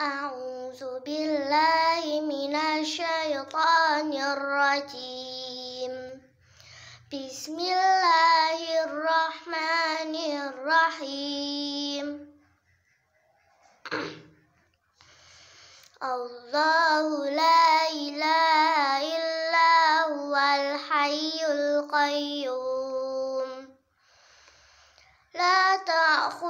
أعوذ بالله من الشيطان الرجيم بسم الله الرحمن الرحيم الله لا إله إلا هو الحي القيوم لا تأخذ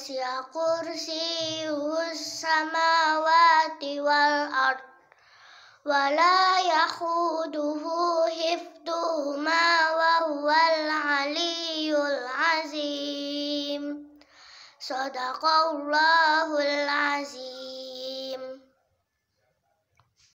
وسع كرسيه السماوات والأرض ولا يخوده حفظهما وهو العلي العظيم صدق الله العظيم